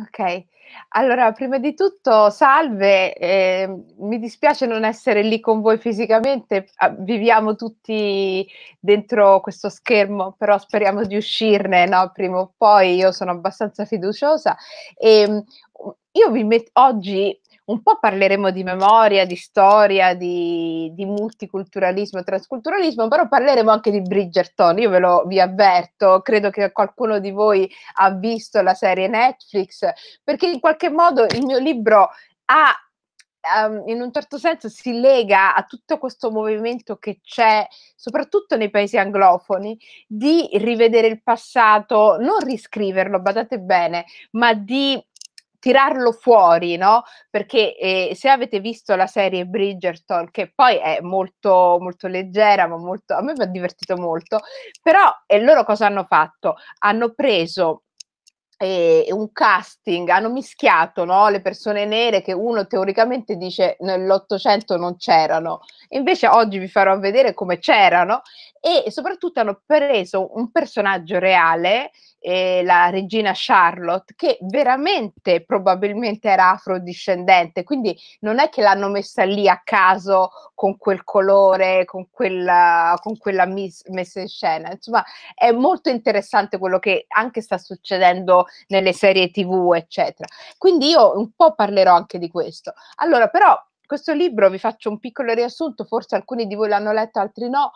Ok, Allora, prima di tutto, salve, ehm, mi dispiace non essere lì con voi fisicamente, ah, viviamo tutti dentro questo schermo, però speriamo di uscirne, no, prima o poi, io sono abbastanza fiduciosa. E, ehm, io vi met- oggi un po' parleremo di memoria, di storia, di, di multiculturalismo, transculturalismo, però parleremo anche di Bridgerton, io ve lo vi avverto, credo che qualcuno di voi ha visto la serie Netflix, perché in qualche modo il mio libro ha Um, in un certo senso si lega a tutto questo movimento che c'è, soprattutto nei paesi anglofoni, di rivedere il passato, non riscriverlo, badate bene, ma di tirarlo fuori, no? Perché eh, se avete visto la serie Bridgerton, che poi è molto, molto leggera, ma molto, a me mi ha divertito molto, però e loro cosa hanno fatto? Hanno preso eh, un casting, hanno mischiato no? le persone nere che uno teoricamente dice nell'Ottocento non c'erano, invece oggi vi farò vedere come c'erano e soprattutto hanno preso un personaggio reale, eh, la regina Charlotte, che veramente probabilmente era afrodiscendente, quindi non è che l'hanno messa lì a caso con quel colore, con quella, con quella mis- messa in scena. Insomma, è molto interessante quello che anche sta succedendo nelle serie tv, eccetera. Quindi io un po' parlerò anche di questo. Allora, però questo libro, vi faccio un piccolo riassunto, forse alcuni di voi l'hanno letto, altri no,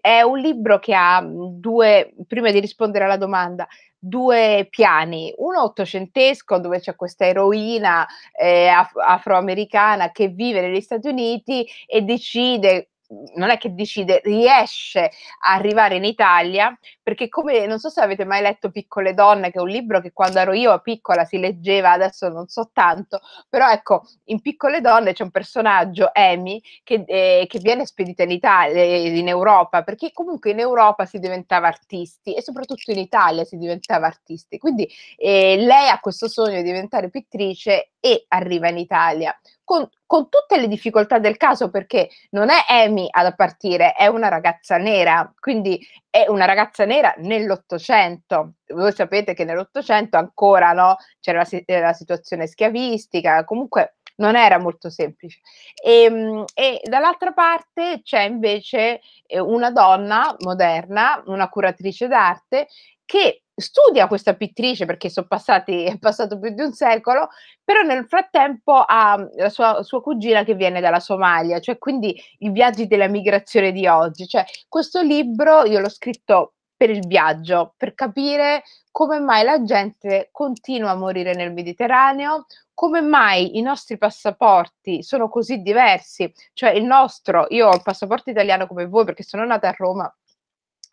è un libro che ha due, prima di rispondere alla domanda, due piani, uno ottocentesco dove c'è questa eroina eh, afroamericana che vive negli Stati Uniti e decide non è che decide, riesce a arrivare in Italia, perché come non so se avete mai letto Piccole donne, che è un libro che quando ero io piccola si leggeva, adesso non so tanto, però ecco, in Piccole donne c'è un personaggio, Amy, che, eh, che viene spedita in Italia, eh, in Europa, perché comunque in Europa si diventava artisti e soprattutto in Italia si diventava artisti. Quindi eh, lei ha questo sogno di diventare pittrice e arriva in Italia con, con tutte le difficoltà del caso, perché non è Amy ad partire, è una ragazza nera, quindi è una ragazza nera nell'Ottocento. Voi sapete che nell'Ottocento ancora no, c'era la, eh, la situazione schiavistica, comunque non era molto semplice. E, ehm, e, dall'altra parte c'è invece eh, una donna moderna, una curatrice d'arte, che studia questa pittrice perché passati, è passato più di un secolo, però nel frattempo ha mm, la sua, sua, cugina che viene dalla Somalia, cioè quindi i viaggi della migrazione di oggi. Cioè, questo libro io l'ho scritto per il viaggio, per capire come mai la gente continua a morire nel Mediterraneo, come mai i nostri passaporti sono così diversi. Cioè il nostro, io ho il passaporto italiano come voi perché sono nata a Roma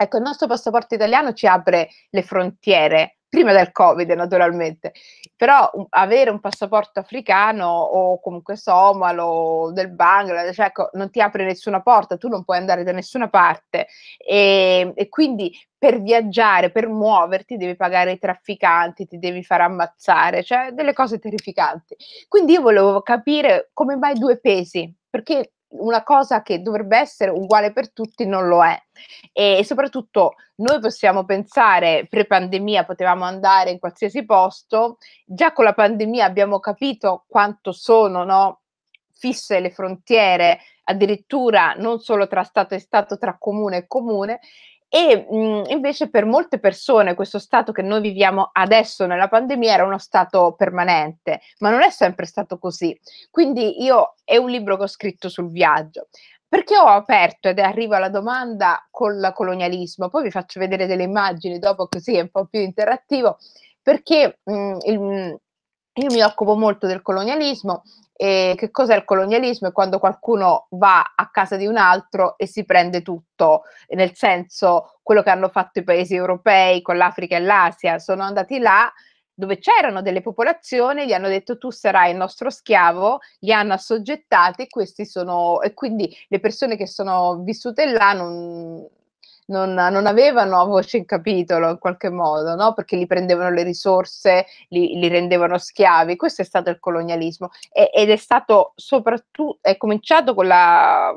Ecco, il nostro passaporto italiano ci apre le frontiere, prima del Covid naturalmente, però um, avere un passaporto africano o comunque somalo, o del Bangladesh, cioè, ecco, non ti apre nessuna porta, tu non puoi andare da nessuna parte e, ehm, e quindi per viaggiare, per muoverti, devi pagare i trafficanti, ti devi far ammazzare, cioè delle cose terrificanti. Quindi io volevo capire come mai due pesi, perché una cosa che dovrebbe essere uguale per tutti non lo è. E soprattutto noi possiamo pensare, pre-pandemia potevamo andare in qualsiasi posto, già con la pandemia abbiamo capito quanto sono no, fisse le frontiere, addirittura non solo tra Stato e Stato, tra comune e comune, e mh, invece per molte persone questo stato che noi viviamo adesso nella pandemia era uno stato permanente, ma non è sempre stato così. Quindi io è un libro che ho scritto sul viaggio. Perché ho aperto ed arriva la domanda col colonialismo, poi vi faccio vedere delle immagini dopo così è un po' più interattivo, perché mh, il, io mi occupo molto del colonialismo e che cos'è il colonialismo? È quando qualcuno va a casa di un altro e si prende tutto, nel senso quello che hanno fatto i paesi europei con l'Africa e l'Asia, sono andati là dove c'erano delle popolazioni, gli hanno detto tu sarai il nostro schiavo, li hanno assoggettati e questi sono e quindi le persone che sono vissute là non non, non, avevano voce in capitolo in qualche modo, no? perché li prendevano le risorse, li, li, rendevano schiavi. Questo è stato il colonialismo e, ed è stato soprattutto, è cominciato con la,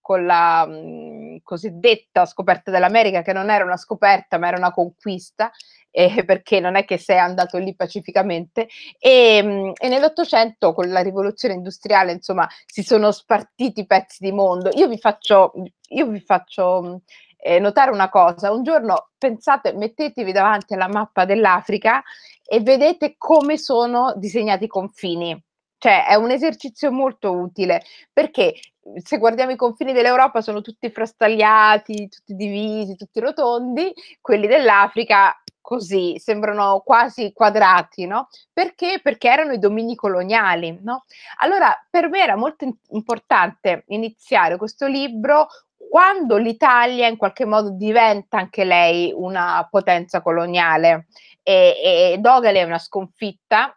con la mh, cosiddetta scoperta dell'America, che non era una scoperta ma era una conquista, eh, perché non è che sei andato lì pacificamente. E, e, nell'Ottocento, con la rivoluzione industriale, insomma, si sono spartiti pezzi di mondo. Io vi faccio, io vi faccio eh, notare una cosa, un giorno pensate, mettetevi davanti alla mappa dell'Africa e vedete come sono disegnati i confini. Cioè è un esercizio molto utile perché mhmm, se guardiamo i confini dell'Europa sono tutti frastagliati, tutti divisi, tutti rotondi, quelli dell'Africa così, sembrano quasi quadrati, no? Perché? Perché erano i domini coloniali, no? Allora, per me era molto importante iniziare questo libro quando l'Italia in qualche modo diventa anche lei una potenza coloniale e, e Dogali è una sconfitta.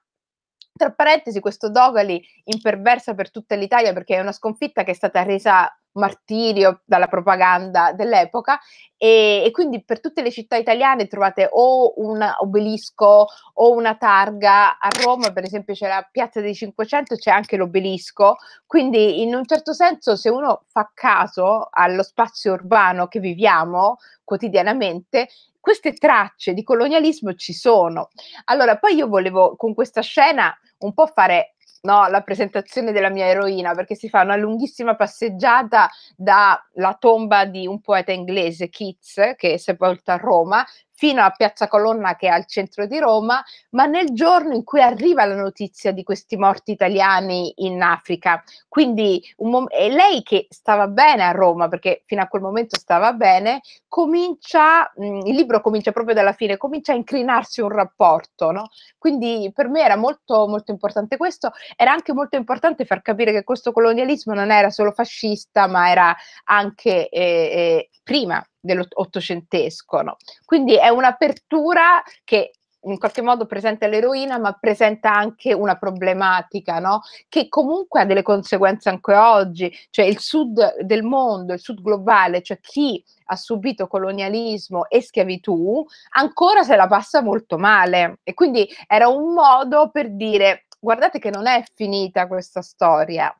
Tra parentesi, questo Dogali imperversa per tutta l'Italia perché è una sconfitta che è stata resa martirio dalla propaganda dell'epoca e, e, quindi per tutte le città italiane trovate o un obelisco o una targa, a Roma per esempio c'è la piazza dei 500 c'è anche l'obelisco, quindi in un certo senso se uno fa caso allo spazio urbano che viviamo quotidianamente, queste tracce di colonialismo ci sono. Allora, poi io volevo con questa scena un po' fare no, la presentazione della mia eroina, perché si fa una lunghissima passeggiata dalla tomba di un poeta inglese, Keats, che è sepolto a Roma, fino a Piazza Colonna che è al centro di Roma, ma nel giorno in cui arriva la notizia di questi morti italiani in Africa. Quindi mom- e lei che stava bene a Roma, perché fino a quel momento stava bene, comincia, mh, mm, il libro comincia proprio dalla fine, comincia a incrinarsi un rapporto. No? Quindi per me era molto, molto importante questo, era anche molto importante far capire che questo colonialismo non era solo fascista, ma era anche eh, eh, prima dell'ottocentesco. No? Quindi è un'apertura che in qualche modo presenta l'eroina, ma presenta anche una problematica, no? che comunque ha delle conseguenze anche oggi, cioè il sud del mondo, il sud globale, cioè chi ha subito colonialismo e schiavitù, ancora se la passa molto male. E quindi era un modo per dire, guardate che non è finita questa storia.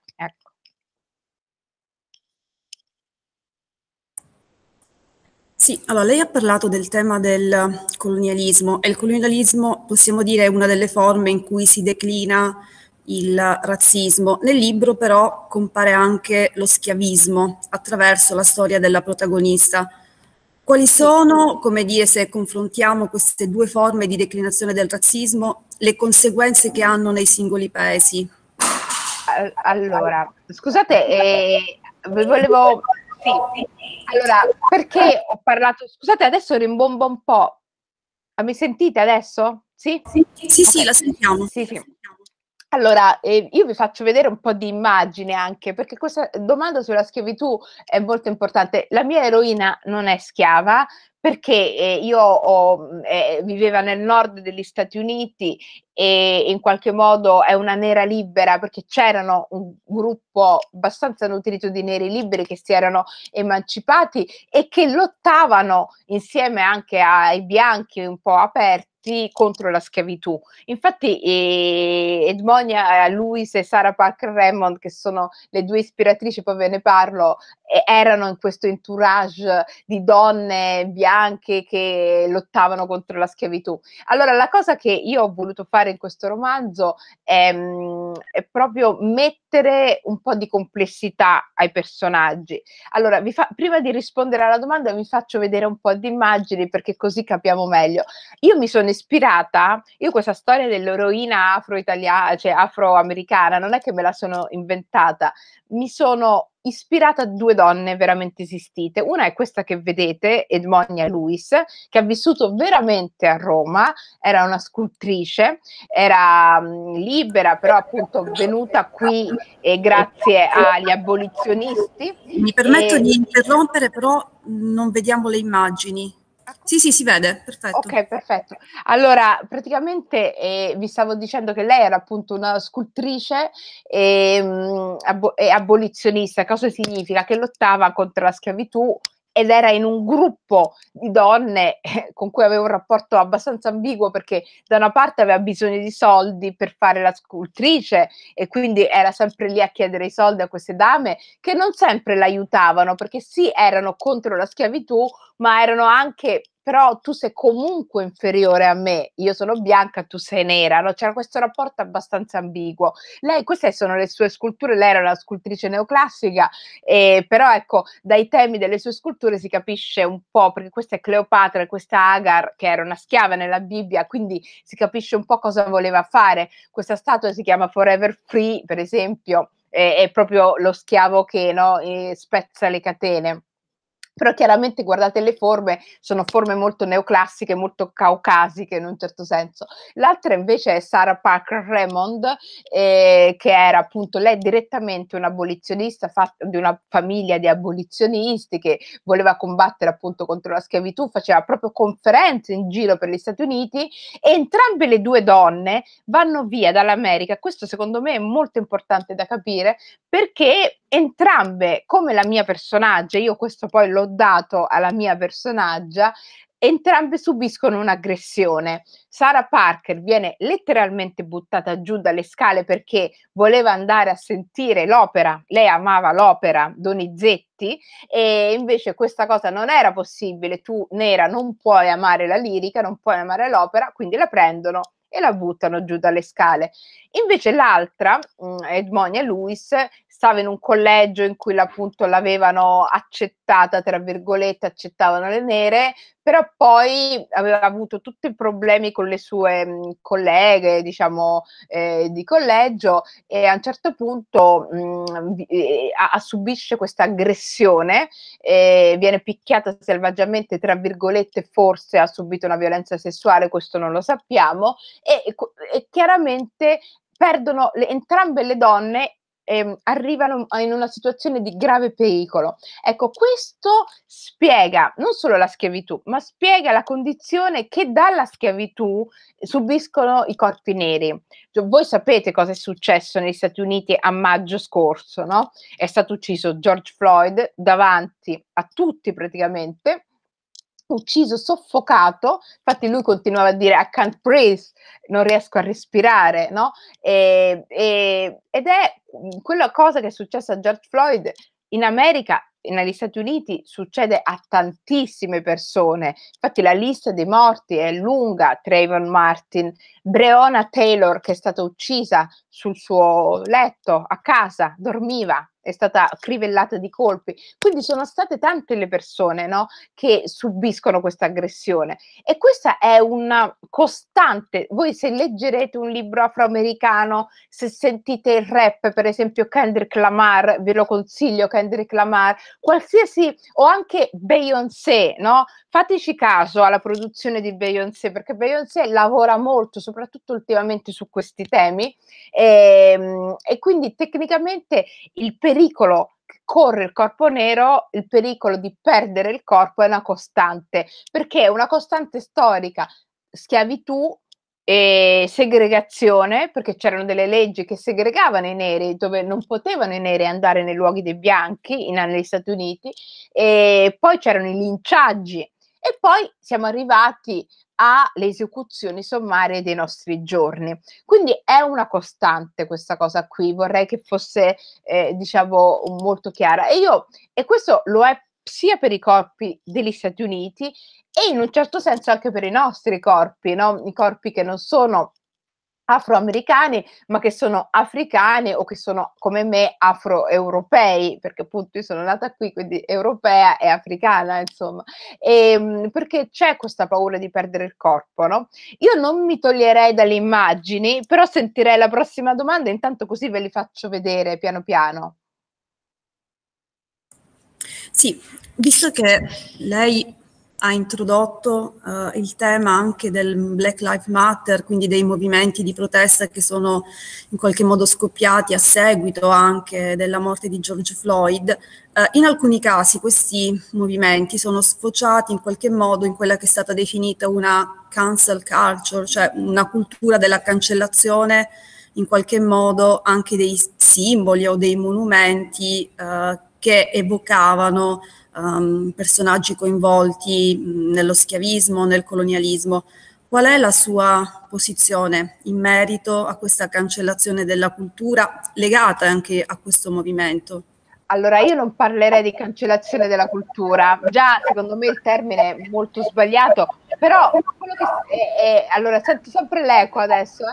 Sì, allora lei ha parlato del tema del colonialismo e il colonialismo possiamo dire è una delle forme in cui si declina il razzismo. Nel libro però compare anche lo schiavismo attraverso la storia della protagonista. Quali sono, come dire, se confrontiamo queste due forme di declinazione del razzismo, le conseguenze che hanno nei singoli paesi? Allora, scusate, eh, volevo sì, allora, perché ho parlato, scusate, adesso rimbombo un po'. Ah, mi sentite adesso? Sì? Sì, sì, okay. la sentiamo. Sì, sì. Allora, eh, io vi faccio vedere un po' di immagine anche, perché questa domanda sulla schiavitù è molto importante. La mia eroina non è schiava, perché eh, io ho, mm, eh, viveva nel nord degli Stati Uniti e in qualche modo è una nera libera perché c'erano un gruppo abbastanza nutrito di neri liberi che si erano emancipati e che lottavano insieme anche ai bianchi un po' aperti tutti contro la schiavitù. Infatti eh, Edmonia eh, Lewis e Sarah Parker Raymond, che sono le due ispiratrici, poi ve ne parlo, eh, erano in questo entourage di donne bianche che lottavano contro la schiavitù. Allora la cosa che io ho voluto fare in questo romanzo è, ehm, è proprio mettere un po' di complessità ai personaggi. Allora, fa, prima di rispondere alla domanda vi faccio vedere un po' di immagini perché così capiamo meglio. Io mi sono ispirata, io questa storia dell'eroina afro-italiana, cioè afroamericana, non è che me la sono inventata, mi sono ispirata a due donne veramente esistite. Una è questa che vedete, Edmonia Luis, che ha vissuto veramente a Roma, era una scultrice, era libera, però appunto venuta qui e grazie agli abolizionisti. Mi permetto e... di interrompere, però non vediamo le immagini. Sì, sì, si vede, perfetto. Ok, perfetto. Allora, praticamente eh, vi stavo dicendo che lei era appunto una scultrice e, ehm, mh, abo- e abolizionista. Cosa significa? Che lottava contro la schiavitù ed era in un gruppo di donne eh, con cui aveva un rapporto abbastanza ambiguo perché da una parte aveva bisogno di soldi per fare la scultrice e quindi era sempre lì a chiedere i soldi a queste dame che non sempre l'aiutavano perché sì erano contro la schiavitù ma erano anche però tu sei comunque inferiore a me, io sono bianca, tu sei nera, no? c'era questo rapporto abbastanza ambiguo. Lei, queste sono le sue sculture, lei era una scultrice neoclassica, eh, però ecco, dai temi delle sue sculture si capisce un po', perché questa è Cleopatra, questa Agar, che era una schiava nella Bibbia, quindi si capisce un po' cosa voleva fare. Questa statua si chiama Forever Free, per esempio, eh, è proprio lo schiavo che no, eh, spezza le catene però chiaramente guardate le forme, sono forme molto neoclassiche, molto caucasiche in un certo senso. L'altra invece è Sarah Parker Raymond, eh, che era appunto lei direttamente un'abolizionista di una famiglia di abolizionisti che voleva combattere appunto contro la schiavitù, faceva proprio conferenze in giro per gli Stati Uniti e entrambe le due donne vanno via dall'America. Questo secondo me è molto importante da capire perché entrambe, come la mia personaggia, io questo poi l'ho dato alla mia personaggia, entrambe subiscono un'aggressione. Sara Parker viene letteralmente buttata giù dalle scale perché voleva andare a sentire l'opera, lei amava l'opera Donizetti e invece questa cosa non era possibile, tu nera non puoi amare la lirica, non puoi amare l'opera, quindi la prendono e la buttano giù dalle scale. Invece l'altra, mm, Edmonia Lewis, stava in un collegio in cui appunto l'avevano accettata, tra virgolette, accettavano le nere, però poi aveva avuto tutti i problemi con le sue mh, mm, colleghe, diciamo, eh, di collegio e a un certo punto mh, mm, vi, eh, a, subisce questa aggressione, eh, viene picchiata selvaggiamente, tra virgolette, forse ha subito una violenza sessuale, questo non lo sappiamo, e, e chiaramente perdono le, entrambe le donne ehm, arrivano in una situazione di grave pericolo. Ecco, questo spiega non solo la schiavitù, ma spiega la condizione che dalla schiavitù subiscono i corpi neri. Cioè, voi sapete cosa è successo negli Stati Uniti a maggio scorso, no? È stato ucciso George Floyd davanti a tutti praticamente ucciso, soffocato. Infatti lui continuava a dire I can't breathe, non riesco a respirare, no? E, e, ed è quella cosa che è successa a George Floyd in America negli Stati Uniti succede a tantissime persone. Infatti la lista dei morti è lunga, Trayvon Martin, Breonna Taylor che è stata uccisa sul suo letto a casa, dormiva, è stata crivellata di colpi. Quindi sono state tante le persone no, che subiscono questa aggressione e questa è una costante. Voi se leggerete un libro afroamericano, se sentite il rap, per esempio Kendrick Lamar, ve lo consiglio Kendrick Lamar, qualsiasi o anche Beyoncé, no? Fateci caso alla produzione di Beyoncé perché Beyoncé lavora molto, soprattutto ultimamente su questi temi e, ehm, e quindi tecnicamente il periodo pericolo corre il corpo nero, il pericolo di perdere il corpo è una costante, perché è una costante storica, schiavitù e segregazione, perché c'erano delle leggi che segregavano i neri, dove non potevano i neri andare nei luoghi dei bianchi in, negli Stati Uniti, e poi c'erano i linciaggi e poi siamo arrivati alle esecuzioni sommarie dei nostri giorni. Quindi è una costante questa cosa qui, vorrei che fosse eh, diciamo molto chiara. E, io, e questo lo è sia per i corpi degli Stati Uniti e in un certo senso anche per i nostri corpi, no? i corpi che non sono afroamericani, ma che sono africane o che sono come me afroeuropei, perché appunto io sono nata qui, quindi europea e africana, insomma, e, ehm, perché c'è questa paura di perdere il corpo, no? Io non mi toglierei dalle immagini, però sentirei la prossima domanda, intanto così ve li faccio vedere piano piano. Sì, visto che lei ha introdotto eh, il tema anche del Black Lives Matter, quindi dei movimenti di protesta che sono in qualche modo scoppiati a seguito anche della morte di George Floyd. Eh, in alcuni casi questi movimenti sono sfociati in qualche modo in quella che è stata definita una cancel culture, cioè una cultura della cancellazione in qualche modo anche dei simboli o dei monumenti eh, che evocavano um, personaggi coinvolti nello schiavismo, nel colonialismo. Qual è la sua posizione in merito a questa cancellazione della cultura legata anche a questo movimento? Allora, io non parlerei di cancellazione della cultura, già secondo me il termine è molto sbagliato, però quello che è, è, eh, eh, allora sento sempre l'eco adesso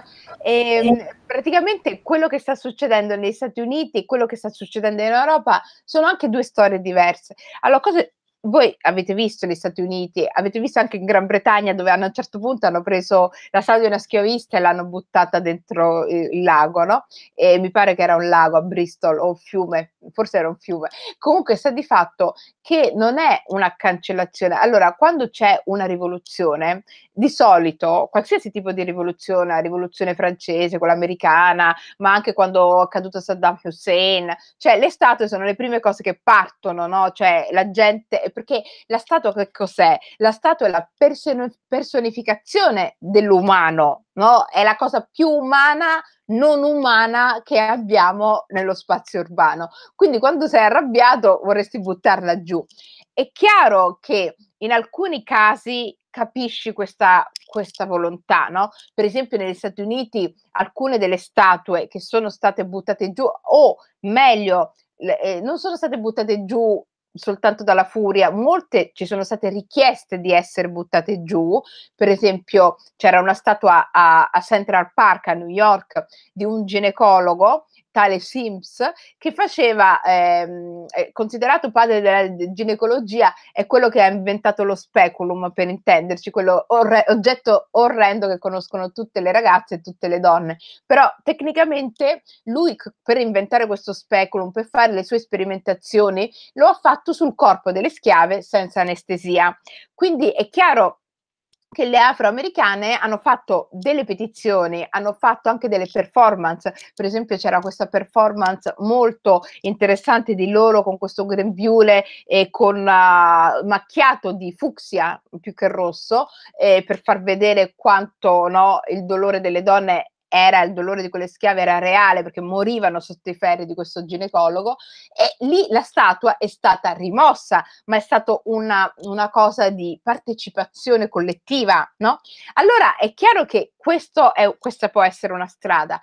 eh, e, ehm, praticamente quello che sta succedendo negli Stati Uniti e quello che sta succedendo in Europa sono anche due storie diverse allora cosa voi avete visto gli Stati Uniti, avete visto anche in Gran Bretagna dove a un certo punto hanno preso la sala di una schiavista e l'hanno buttata dentro eh, il lago, no? E mi pare che era un lago a Bristol o un fiume, forse era un fiume. Comunque sta di fatto che non è una cancellazione. Allora, quando c'è una rivoluzione, di solito, qualsiasi tipo di rivoluzione, la rivoluzione francese, quella americana, ma anche quando è accaduto Saddam Hussein, cioè le statue sono le prime cose che partono, no? Cioè la gente perché la statua che cos'è? La statua è la person- personificazione dell'umano, no? È la cosa più umana, non umana che abbiamo nello spazio urbano. Quindi quando sei arrabbiato vorresti buttarla giù. È chiaro che in alcuni casi capisci questa, questa volontà, no? Per esempio negli Stati Uniti alcune delle statue che sono state buttate giù, o meglio, eh, non sono state buttate giù soltanto dalla furia, molte ci sono state richieste di essere buttate giù, per esempio c'era una statua a, a Central Park a New York di un ginecologo tale Sims, che faceva, ehm, considerato padre della ginecologia, è quello che ha inventato lo speculum, per intenderci, quello orre- oggetto orrendo che conoscono tutte le ragazze e tutte le donne. Però tecnicamente lui, per inventare questo speculum, per fare le sue sperimentazioni, lo ha fatto sul corpo delle schiave senza anestesia. Quindi è chiaro che le afroamericane hanno fatto delle petizioni, hanno fatto anche delle performance, per esempio c'era questa performance molto interessante di loro con questo grembiule e con uh, macchiato di fucsia più che rosso eh, per far vedere quanto no, il dolore delle donne era il dolore di quelle schiave era reale perché morivano sotto i ferri di questo ginecologo e lì la statua è stata rimossa, ma è stata una, una cosa di partecipazione collettiva, no? Allora è chiaro che questo è, questa può essere una strada.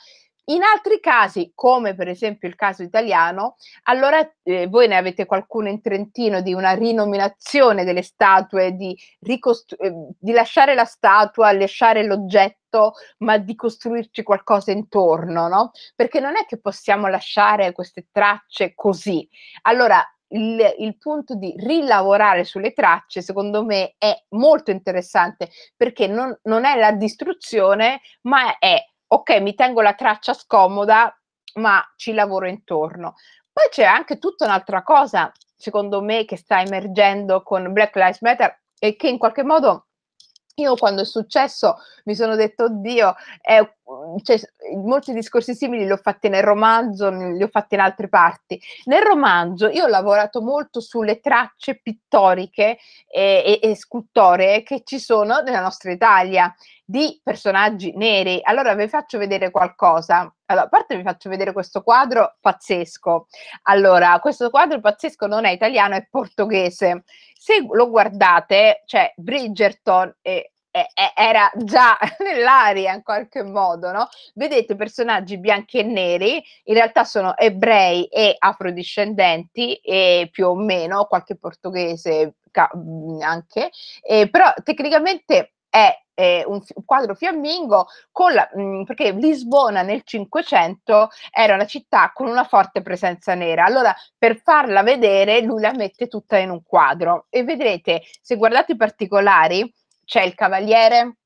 In altri casi, come per esempio il caso italiano, allora eh, voi ne avete qualcuno in Trentino di una rinominazione delle statue, di, ricostru- eh, di lasciare la statua, lasciare l'oggetto ma di costruirci qualcosa intorno, no? Perché non è che possiamo lasciare queste tracce così. Allora, il, il, punto di rilavorare sulle tracce, secondo me, è molto interessante perché non, non è la distruzione, ma è ok, mi tengo la traccia scomoda, ma ci lavoro intorno. Poi c'è anche tutta un'altra cosa, secondo me, che sta emergendo con Black Lives Matter e che in qualche modo io quando è successo mi sono detto, oddio, è cioè, molti discorsi simili li ho fatti nel romanzo, li ho fatti in altre parti. Nel romanzo io ho lavorato molto sulle tracce pittoriche eh, e, e, e scultoree che ci sono nella nostra Italia di personaggi neri. Allora vi faccio vedere qualcosa. Allora, a parte vi faccio vedere questo quadro pazzesco. Allora, questo quadro pazzesco non è italiano, è portoghese. Se lo guardate, c'è cioè Bridgerton e era già nell'aria in qualche modo, no? Vedete personaggi bianchi e neri, in realtà sono ebrei e afrodiscendenti e più o meno qualche portoghese mm, anche, eh, però tecnicamente è un quadro fiammingo con la, mm, perché Lisbona nel 500 era una città con una forte presenza nera. Allora, per farla vedere, lui la mette tutta in un quadro e vedrete, se guardate i particolari, c'è il cavaliere,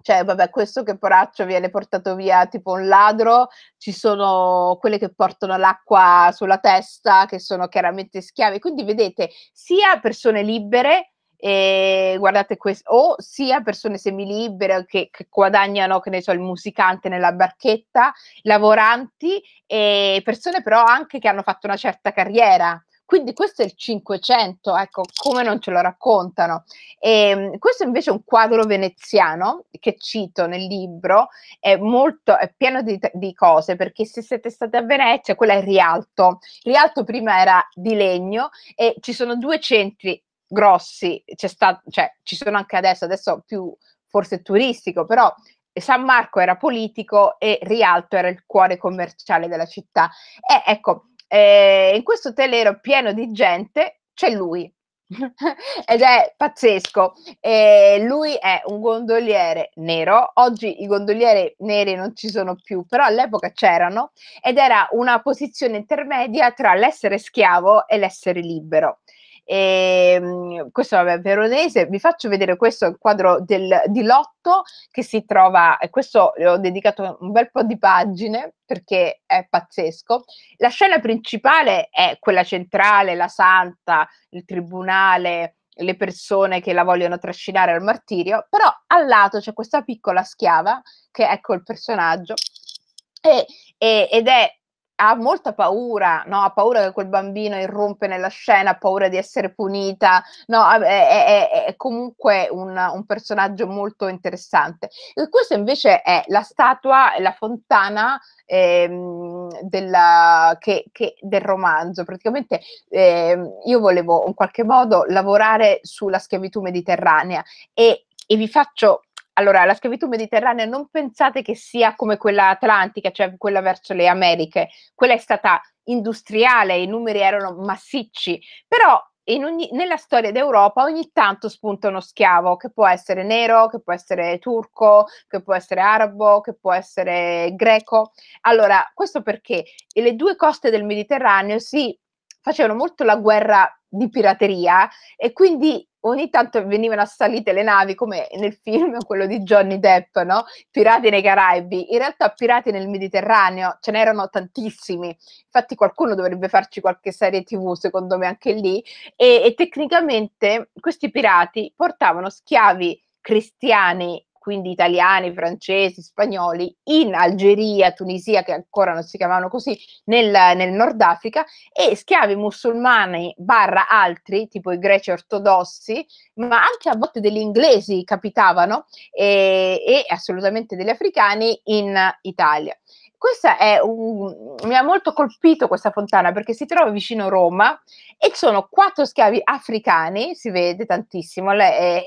cioè vabbè questo che poraccio viene portato via tipo un ladro, ci sono quelle che portano l'acqua sulla testa che sono chiaramente schiave, quindi vedete sia persone libere e guardate questo, o sia persone semilibere che, che guadagnano, che ne so, il musicante nella barchetta, lavoranti e persone però anche che hanno fatto una certa carriera, quindi questo è il 500, ecco, come non ce lo raccontano. E, ehm, questo invece è un quadro veneziano che cito nel libro, è molto è pieno di, di cose, perché se siete stati a Venezia, quella è Rialto. Rialto prima era di legno e ci sono due centri grossi, stato, cioè, ci sono anche adesso, adesso più forse turistico, però San Marco era politico e Rialto era il cuore commerciale della città. E ecco, eh, in questo telero pieno di gente c'è lui. Ed è pazzesco. Eh, lui è un gondoliere nero. Oggi i gondolieri neri non ci sono più, però all'epoca c'erano ed era una posizione intermedia tra l'essere schiavo e l'essere libero. E, ehm, questo vabbè, veronese, vi faccio vedere questo il quadro del, di Lotto che si trova, e questo ho dedicato un bel po' di pagine perché è pazzesco. La scena principale è quella centrale, la santa, il tribunale, le persone che la vogliono trascinare al martirio, però al lato c'è questa piccola schiava che ecco il personaggio e, ed è ha molta paura, no? ha paura che quel bambino irrompe nella scena, ha paura di essere punita, no? è, è, è, comunque un, un, personaggio molto interessante. E questa invece è la statua, la fontana ehm, della, che, che, del romanzo. Praticamente ehm, io volevo in qualche modo lavorare sulla schiavitù mediterranea e, e vi faccio allora, la schiavitù mediterranea non pensate che sia come quella atlantica, cioè quella verso le Americhe, quella è stata industriale, i numeri erano massicci, però ogni, nella storia d'Europa ogni tanto spunta uno schiavo che può essere nero, che può essere turco, che può essere arabo, che può essere greco. Allora, questo perché le due coste del Mediterraneo si facevano molto la guerra di pirateria e quindi ogni tanto venivano assalite le navi come nel film quello di Johnny Depp, no? Pirati nei Caraibi. In realtà pirati nel Mediterraneo ce n'erano tantissimi. Infatti qualcuno dovrebbe farci qualche serie TV, secondo me anche lì. E, e tecnicamente questi pirati portavano schiavi cristiani quindi italiani, francesi, spagnoli, in Algeria, Tunisia, che ancora non si chiamavano così, nel, nel Nord Africa, e schiavi musulmani barra altri, tipo i greci ortodossi, ma anche a volte degli inglesi capitavano e, e assolutamente degli africani in Italia. Questa è un, mi ha molto colpito questa fontana perché si trova vicino Roma e sono quattro schiavi africani, si vede tantissimo, è, è,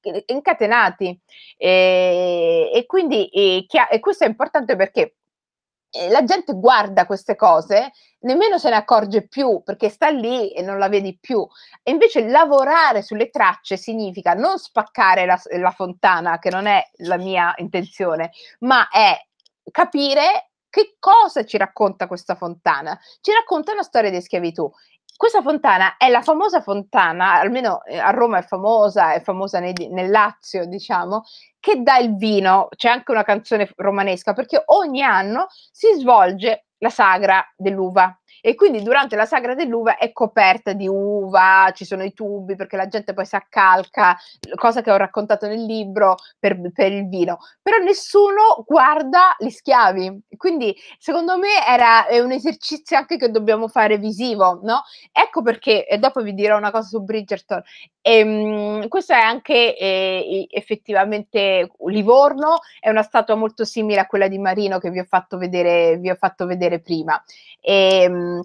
è incatenati. E, e quindi e, e questo è importante perché eh, la gente guarda queste cose, nemmeno se ne accorge più perché sta lì e non la vedi più. E invece lavorare sulle tracce significa non spaccare la, la fontana, che non è la mia intenzione, ma è capire che cosa ci racconta questa fontana? Ci racconta una storia di schiavitù questa fontana è la famosa fontana, almeno eh, a Roma è famosa, è famosa nel, nel, Lazio, diciamo, che dà il vino. C'è anche una canzone romanesca perché ogni anno si svolge la sagra dell'uva e quindi durante la sagra dell'uva è coperta di uva, ci sono i tubi perché la gente poi si accalca, cosa che ho raccontato nel libro per, per il vino, però nessuno guarda gli schiavi, quindi secondo me era, è un esercizio anche che dobbiamo fare visivo, no? Ecco perché, e dopo vi dirò una cosa su Bridgerton, e, ehm, mh, questo è anche eh, effettivamente Livorno, è una statua molto simile a quella di Marino che vi ho fatto vedere, vi ho fatto vedere prima. E, ehm, mh,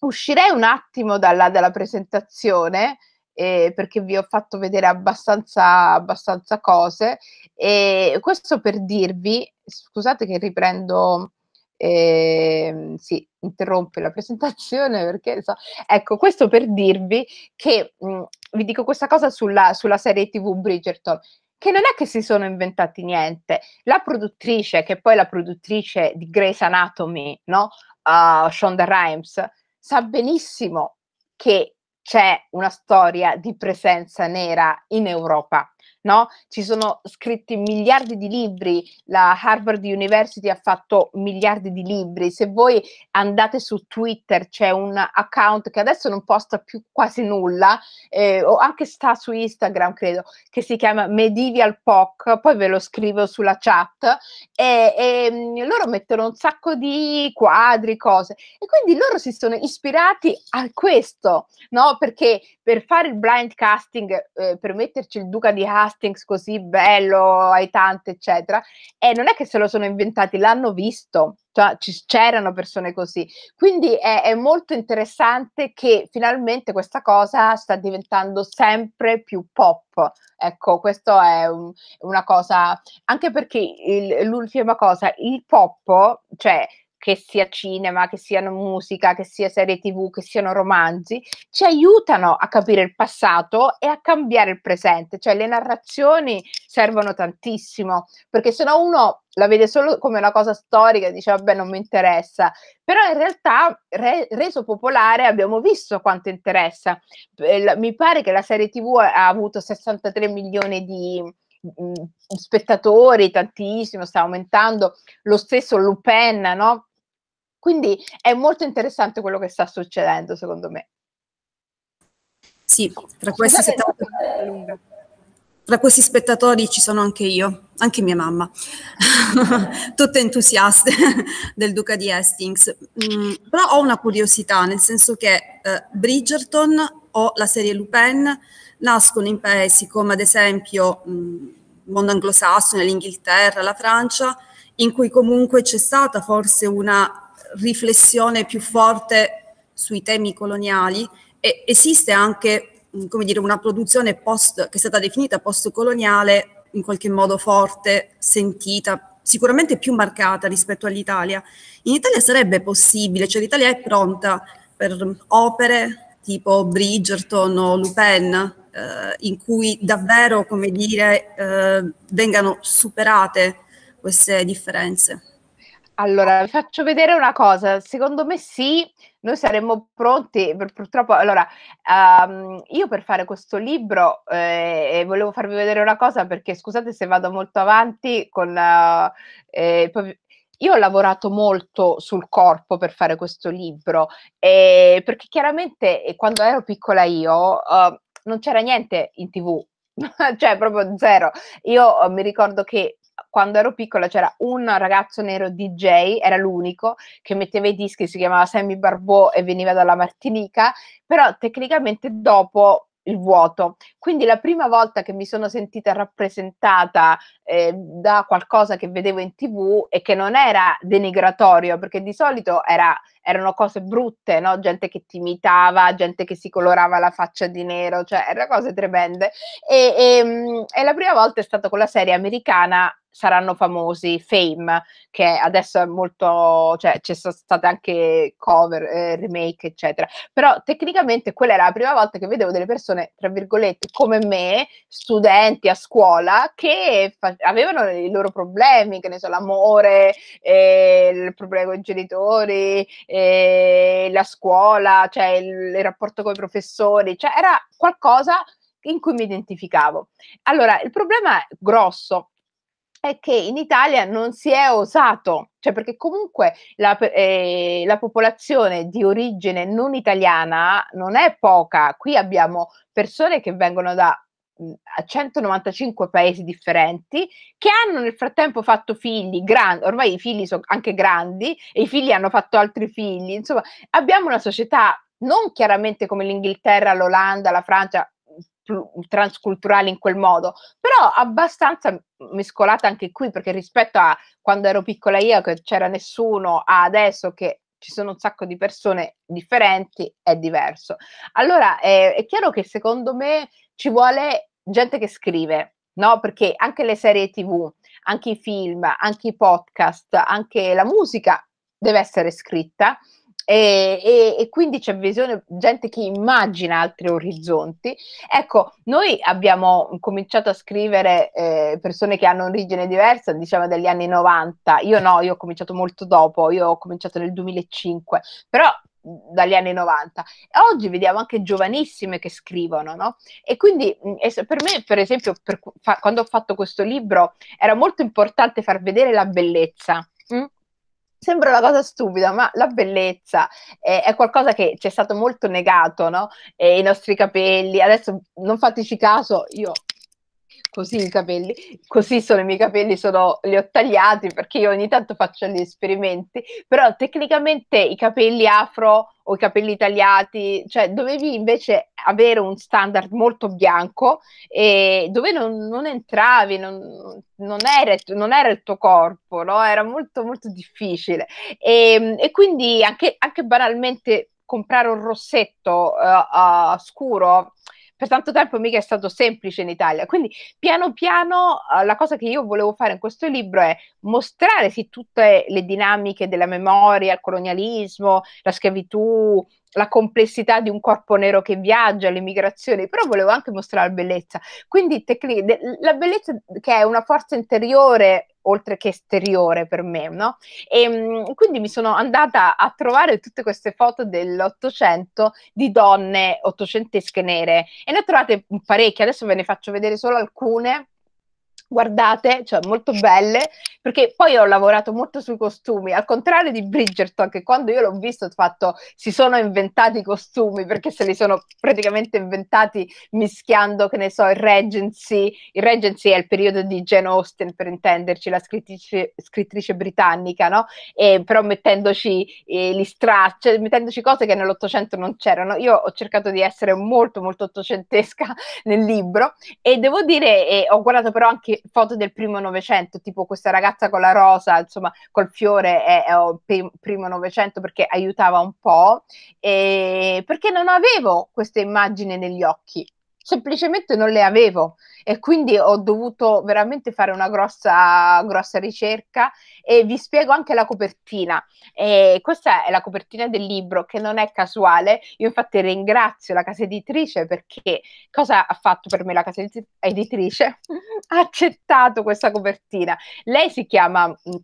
uscirei un attimo dalla, dalla presentazione. Eh, perché vi ho fatto vedere abbastanza, abbastanza cose e questo per dirvi scusate che riprendo eh, sì, interrompe la presentazione perché so. ecco questo per dirvi che mh, mhmm, vi dico questa cosa sulla, sulla, serie tv Bridgerton che non è che si sono inventati niente la produttrice che poi è la produttrice di Grey's Anatomy no? Uh, Shonda Rhimes sa benissimo che c'è una storia di presenza nera in Europa no? Ci sono scritti miliardi di libri, la Harvard University ha fatto miliardi di libri. Se voi andate su Twitter c'è un account che adesso non posta più quasi nulla, eh, o anche sta su Instagram, credo, che si chiama Medieval Poc, poi ve lo scrivo sulla chat, e, e mm, loro mettono un sacco di quadri, cose. E quindi loro si sono ispirati a questo, no? Perché per fare il blind casting, eh, per metterci il duca di Hastings così bello, ai tanti, eccetera, eh, non è che se lo sono inventati, l'hanno visto, cioè c- c'erano persone così. Quindi è, è, molto interessante che finalmente questa cosa sta diventando sempre più pop. Ecco, questo è un, una cosa, anche perché il, l'ultima cosa, il pop, cioè che sia cinema, che siano musica, che sia serie tv, che siano romanzi, ci aiutano a capire il passato e a cambiare il presente. Cioè le narrazioni servono tantissimo, perché se no uno la vede solo come una cosa storica, e dice vabbè non mi interessa, però in realtà re- reso popolare abbiamo visto quanto interessa. Mi pare che la serie tv ha avuto 63 milioni di, mm, mm, spettatori, tantissimo, sta aumentando. Lo stesso Lupin, no? Quindi è molto interessante quello che sta succedendo, secondo me. Sì, tra questi, spettatori, tra questi spettatori ci sono anche io, anche mia mamma, tutte entusiaste del Duca di Hastings. Mm, però ho una curiosità, nel senso che eh, Bridgerton o la serie Lupin nascono in paesi come ad esempio il mm, mondo anglosassone, l'Inghilterra, la Francia, in cui comunque c'è stata forse una riflessione più forte sui temi coloniali e esiste anche mm, come dire, una produzione post, che è stata definita postcoloniale in qualche modo forte, sentita, sicuramente più marcata rispetto all'Italia. In Italia sarebbe possibile, cioè l'Italia è pronta per opere tipo Bridgerton o Lupin, eh, in cui davvero, come dire, eh, vengano superate queste differenze. Allora, vi faccio vedere una cosa, secondo me sì, noi saremmo pronti, per, purtroppo, allora, um, io per fare questo libro eh, volevo farvi vedere una cosa perché scusate se vado molto avanti con la... Eh, poi, io ho lavorato molto sul corpo per fare questo libro, eh, perché chiaramente eh, quando ero piccola io uh, non c'era niente in tv, cioè proprio zero. Io eh, mi ricordo che quando ero piccola c'era un ragazzo nero DJ, era l'unico, che metteva i dischi, si chiamava Sammy Barbot e veniva dalla Martinica, però tecnicamente dopo il vuoto. Quindi la prima volta che mi sono sentita rappresentata eh, da qualcosa che vedevo in tv e che non era denigratorio, perché di solito era, erano cose brutte, no? gente che ti imitava, gente che si colorava la faccia di nero, cioè erano cose tremende. E, e, ehm, e la prima volta è stata con la serie americana saranno famosi, Fame, che adesso è molto, cioè ci sono state anche cover, eh, remake, eccetera. Però tecnicamente quella era la prima volta che vedevo delle persone, tra virgolette, come me, studenti a scuola, che fa- avevano i loro problemi, che ne so, l'amore, eh, il problema con i genitori, eh, la scuola, cioè il, il rapporto con i professori, cioè era qualcosa in cui mi identificavo. Allora, il problema grosso è che in Italia non si è osato, cioè perché comunque la, eh, la, popolazione di origine non italiana non è poca, qui abbiamo persone che vengono da 195 mm, paesi differenti che hanno nel frattempo fatto figli grandi, ormai i figli sono anche grandi e i figli hanno fatto altri figli, insomma abbiamo una società non chiaramente come l'Inghilterra, l'Olanda, la Francia, transculturali in quel modo, però abbastanza mescolata anche qui, perché rispetto a quando ero piccola io che c'era nessuno, a adesso che ci sono un sacco di persone differenti, è diverso. Allora eh, è chiaro che secondo me ci vuole gente che scrive, no? Perché anche le serie TV, anche i film, anche i podcast, anche la musica deve essere scritta e, e, e quindi c'è visione, gente che immagina altri orizzonti. Ecco, noi abbiamo cominciato a scrivere eh, persone che hanno origine diversa, diciamo dagli anni 90, io no, io ho cominciato molto dopo, io ho cominciato nel 2005, però dagli anni 90. Oggi vediamo anche giovanissime che scrivono, no? E quindi per me, per esempio, per, fa, quando ho fatto questo libro era molto importante far vedere la bellezza. Mh? Hm? sembra una cosa stupida, ma la bellezza eh, è qualcosa che ci è stato molto negato, no? E I nostri capelli, adesso non fateci caso, io così i capelli, così sono i miei capelli, sono, li ho tagliati perché io ogni tanto faccio gli esperimenti, però tecnicamente i capelli afro o i capelli tagliati, cioè dovevi invece avere un standard molto bianco e dove non, non entravi, non, non, era, non, era, il tuo corpo, no? era molto molto difficile e, ehm, e quindi anche, anche banalmente comprare un rossetto uh, uh, scuro per tanto tempo mica è stato semplice in Italia. Quindi piano piano eh, la cosa che io volevo fare in questo libro è mostrare sì, tutte le dinamiche della memoria, il colonialismo, la schiavitù, la complessità di un corpo nero che viaggia, le migrazioni, però volevo anche mostrare la bellezza. Quindi tecnic- la bellezza che è una forza interiore oltre che esteriore per me, no? E ehm, quindi mi sono andata a trovare tutte queste foto dell'Ottocento di donne ottocentesche nere e ne ho trovate parecchie, adesso ve ne faccio vedere solo alcune guardate, cioè molto belle, perché poi ho lavorato molto sui costumi, al contrario di Bridgerton, che quando io l'ho visto ho fatto si sono inventati i costumi, perché se li sono praticamente inventati mischiando, che ne so, il Regency, il Regency è il periodo di Jane Austen, per intenderci, la scrittrice, scrittrice britannica, no? E, però mettendoci eh, gli stracci, cioè, mettendoci cose che nell'Ottocento non c'erano. Io ho cercato di essere molto, molto ottocentesca nel libro e devo dire, eh, ho guardato però anche anche foto del primo novecento, tipo questa ragazza con la rosa, insomma, col fiore è, è primo novecento perché aiutava un po', perché non avevo questa immagine negli occhi semplicemente non le avevo e quindi ho dovuto veramente fare una grossa, grossa ricerca e vi spiego anche la copertina. E questa è la copertina del libro che non è casuale, io infatti ringrazio la casa editrice perché cosa ha fatto per me la casa editrice? ha accettato questa copertina. Lei si chiama mm,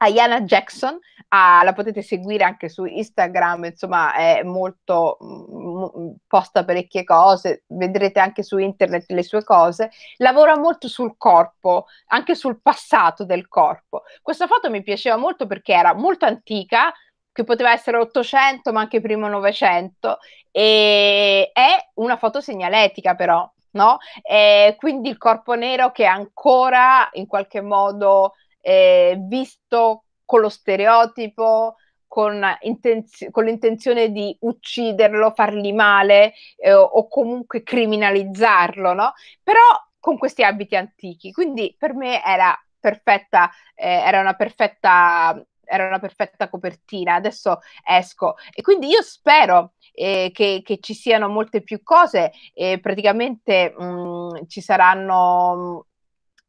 Ayana Jackson, ah, la potete seguire anche su Instagram, insomma è molto, mh, mm, mm, posta parecchie cose, vedrete anche su internet le sue cose, lavora molto sul corpo, anche sul passato del corpo. Questa foto mi piaceva molto perché era molto antica, che poteva essere 800 ma anche primo 900 e è una foto segnaletica però, no? E quindi il corpo nero che ancora in qualche modo eh, visto con lo stereotipo, con, intenz- con, l'intenzione di ucciderlo, fargli male eh, o comunque criminalizzarlo, no? Però con questi abiti antichi. Quindi per me era perfetta, eh, era una perfetta era una perfetta copertina, adesso esco. E quindi io spero eh, che, che, ci siano molte più cose, e praticamente mh, mm, ci saranno,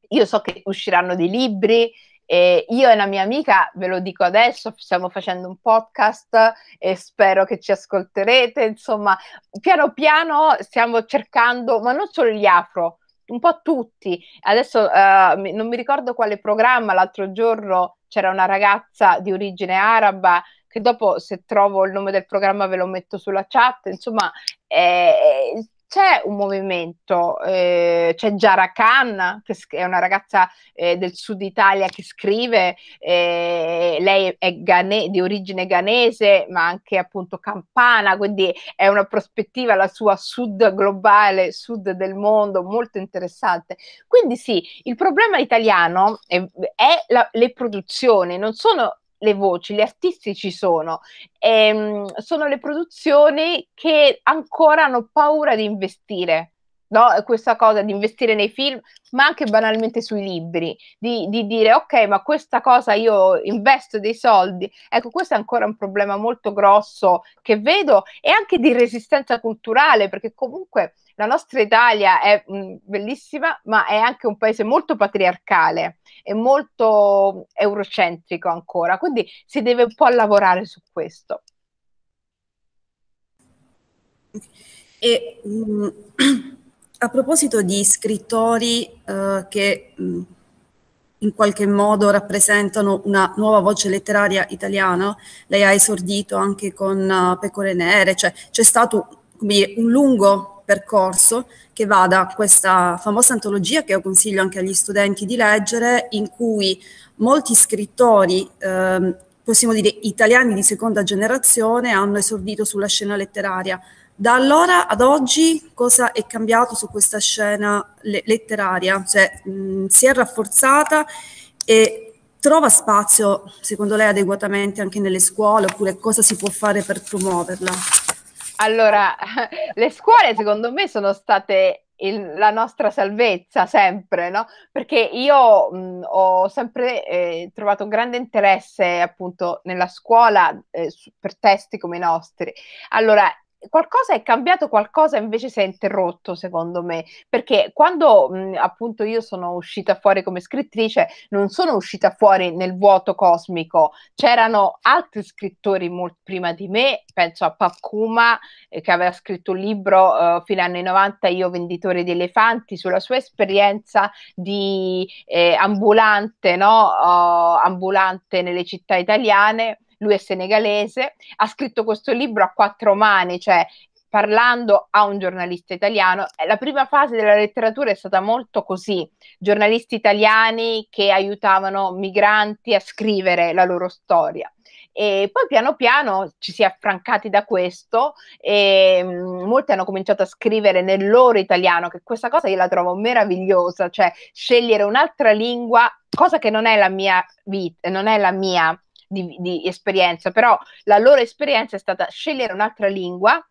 io so che usciranno dei libri, e io e una mia amica, ve lo dico adesso, stiamo facendo un podcast e spero che ci ascolterete. Insomma, piano piano stiamo cercando, ma non solo gli afro, un po' tutti. Adesso uh, non mi ricordo quale programma, l'altro giorno c'era una ragazza di origine araba che dopo se trovo il nome del programma ve lo metto sulla chat, insomma eh, c'è un movimento, eh, c'è Giara Khan, che è una ragazza eh, del sud Italia che scrive, eh, lei è gane- di origine ganese ma anche appunto campana, quindi è una prospettiva la sua sud globale, sud del mondo, molto interessante. Quindi sì, il problema italiano è, è la, le produzioni, non sono le voci, gli artisti ci sono, ehm, sono le produzioni che ancora hanno paura di investire no? questa cosa di investire nei film, ma anche banalmente sui libri, di, di, dire ok, ma questa cosa io investo dei soldi. Ecco, questo è ancora un problema molto grosso che vedo e anche di resistenza culturale, perché comunque la nostra Italia è mh, bellissima, ma è anche un paese molto patriarcale e molto eurocentrico ancora, quindi si deve un po' lavorare su questo. E, a proposito di scrittori eh, che mh, mm, in qualche modo rappresentano una nuova voce letteraria italiana, lei ha esordito anche con uh, Pecore Nere, cioè c'è stato dire, un lungo percorso che va da questa famosa antologia che io consiglio anche agli studenti di leggere, in cui molti scrittori eh, possiamo dire italiani di seconda generazione hanno esordito sulla scena letteraria, da allora ad oggi cosa è cambiato su questa scena le- letteraria? Cioè, mh, si è rafforzata e trova spazio, secondo lei, adeguatamente anche nelle scuole oppure cosa si può fare per promuoverla? Allora, le scuole secondo me sono state il, la nostra salvezza sempre, no? Perché io mh, ho sempre eh, trovato un grande interesse appunto nella scuola eh, su, per testi come i nostri. Allora, qualcosa è cambiato, qualcosa invece si è interrotto, secondo me, perché quando mh, appunto io sono uscita fuori come scrittrice, non sono uscita fuori nel vuoto cosmico, c'erano altri scrittori molto prima di me, penso a Pakuma eh, che aveva scritto un libro eh, fino agli anni 90, Io venditore di elefanti, sulla sua esperienza di eh, ambulante, no? uh, ambulante nelle città italiane lui è senegalese, ha scritto questo libro a quattro mani, cioè parlando a un giornalista italiano. Eh, la prima fase della letteratura è stata molto così, giornalisti italiani che aiutavano migranti a scrivere la loro storia. E poi piano piano ci si è affrancati da questo e mm, molti hanno cominciato a scrivere nel loro italiano, che questa cosa io la trovo meravigliosa, cioè scegliere un'altra lingua, cosa che non è la mia vita, non è la mia di, di esperienza, però la loro esperienza è stata scegliere un'altra lingua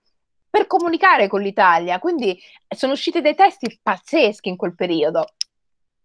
per comunicare con l'Italia, quindi sono usciti dei testi pazzeschi in quel periodo.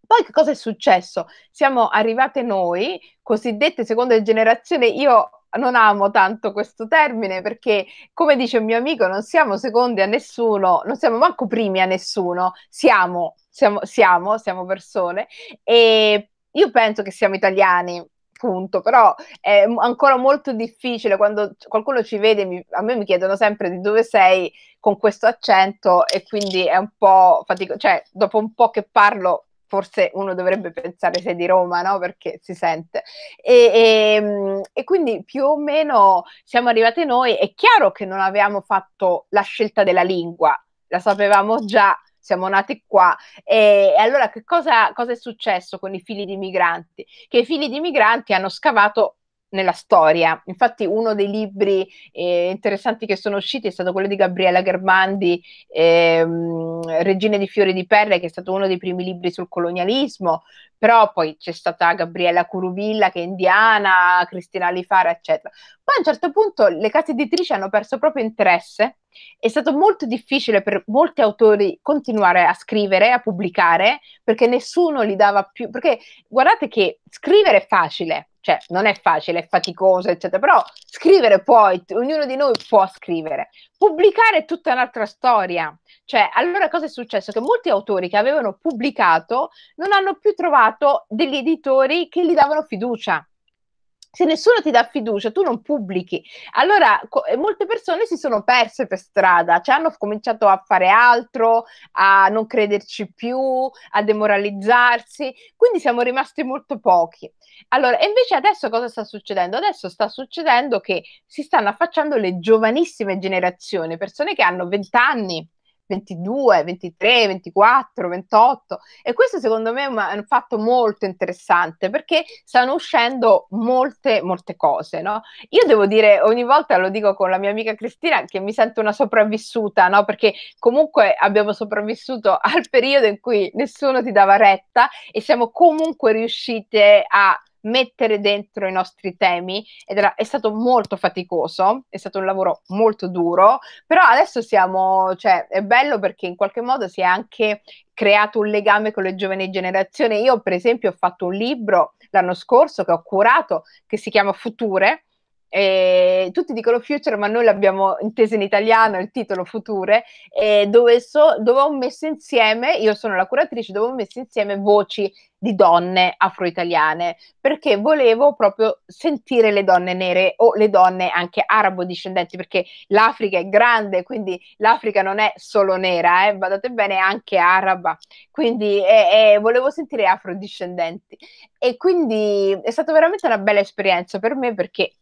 Poi che cosa è successo? Siamo arrivate noi, cosiddette seconda generazione, io non amo tanto questo termine perché, come dice un mio amico, non siamo secondi a nessuno, non siamo manco primi a nessuno, siamo, siamo, siamo, siamo persone e io penso che siamo italiani, appunto, però è ancora molto difficile quando qualcuno ci vede, mi, a me mi chiedono sempre di dove sei con questo accento e quindi è un po' fatico, cioè dopo un po' che parlo forse uno dovrebbe pensare sei di Roma, no? Perché si sente. E, e, ehm, e, quindi più o meno siamo arrivate noi. È chiaro che non avevamo fatto la scelta della lingua, la sapevamo già, siamo nati qua. E allora che cosa, cosa è successo con i figli di migranti? Che i figli di migranti hanno scavato nella storia. Infatti uno dei libri eh, interessanti che sono usciti è stato quello di Gabriella Garbandi, ehm, Regine di Fiori di Perle, che è stato uno dei primi libri sul colonialismo, però poi c'è stata Gabriella Curuvilla che è indiana, Cristina Lifara, eccetera. Poi a un certo punto le case editrici hanno perso proprio interesse, è stato molto difficile per molti autori continuare a scrivere, a pubblicare, perché nessuno li dava più, perché guardate che scrivere è facile, cioè non è facile, è faticoso, eccetera, però scrivere poi, ognuno di noi può scrivere. Pubblicare è tutta un'altra storia. Cioè, allora cosa è successo? Che molti autori che avevano pubblicato non hanno più trovato degli editori che gli davano fiducia se nessuno ti dà fiducia, tu non pubblichi. Allora, co- eh, molte persone si sono perse per strada, cioè hanno cominciato a fare altro, a non crederci più, a demoralizzarsi, quindi siamo rimasti molto pochi. Allora, e invece adesso cosa sta succedendo? Adesso sta succedendo che si stanno affacciando le giovanissime generazioni, persone che hanno 20 anni, 22, 23, 24, 28 e questo secondo me è un fatto molto interessante perché stanno uscendo molte, molte cose. No? Io devo dire, ogni volta lo dico con la mia amica Cristina, che mi sento una sopravvissuta, no? perché comunque abbiamo sopravvissuto al periodo in cui nessuno ti dava retta e siamo comunque riuscite a mettere dentro i nostri temi ed era, è stato molto faticoso, è stato un lavoro molto duro, però adesso siamo, cioè è bello perché in qualche modo si è anche creato un legame con le giovani generazioni. Io per esempio ho fatto un libro l'anno scorso che ho curato che si chiama Future eh, tutti dicono future, ma noi l'abbiamo intesa in italiano, il titolo future, eh, dove, so, dove ho messo insieme, io sono la curatrice, dove ho messo insieme voci di donne afro-italiane, perché volevo proprio sentire le donne nere o le donne anche arabo-discendenti, perché l'Africa è grande, quindi l'Africa non è solo nera, eh, badate bene, è anche araba, quindi eh, eh, volevo sentire afro-discendenti. E quindi è stata veramente una bella esperienza per me perché